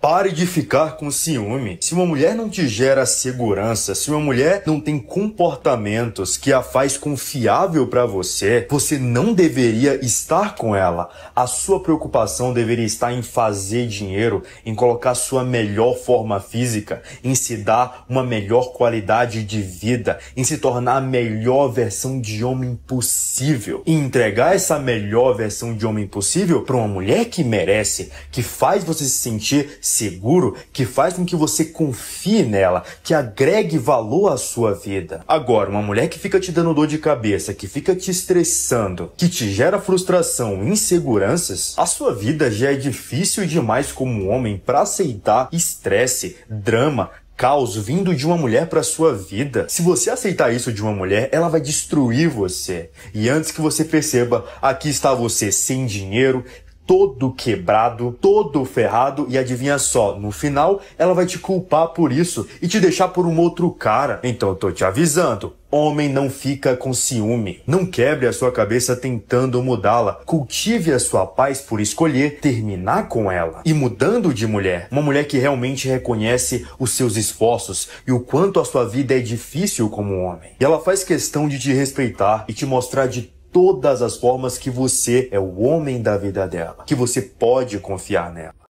Pare de ficar com ciúme. Se uma mulher não te gera segurança, se uma mulher não tem comportamentos que a faz confiável para você, você não deveria estar com ela. A sua preocupação deveria estar em fazer dinheiro, em colocar sua melhor forma física, em se dar uma melhor qualidade de vida, em se tornar a melhor versão de homem possível. E entregar essa melhor versão de homem possível para uma mulher que merece, que faz você se sentir seguro que faz com que você confie nela, que agregue valor à sua vida. Agora, uma mulher que fica te dando dor de cabeça, que fica te estressando, que te gera frustração, inseguranças, a sua vida já é difícil demais como homem para aceitar estresse, drama, caos vindo de uma mulher para sua vida. Se você aceitar isso de uma mulher, ela vai destruir você. E antes que você perceba, aqui está você sem dinheiro, todo quebrado, todo ferrado e adivinha só, no final ela vai te culpar por isso e te deixar por um outro cara. Então eu tô te avisando, Homem não fica com ciúme. Não quebre a sua cabeça tentando mudá-la. Cultive a sua paz por escolher terminar com ela. E mudando de mulher, uma mulher que realmente reconhece os seus esforços e o quanto a sua vida é difícil como homem. E ela faz questão de te respeitar e te mostrar de todas as formas que você é o homem da vida dela, que você pode confiar nela.